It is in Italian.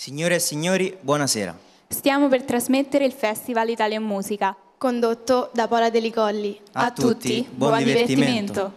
Signore e signori, buonasera. Stiamo per trasmettere il Festival Italia Musica, condotto da Paola Delicolli. A, a tutti, tutti, buon, buon divertimento. divertimento.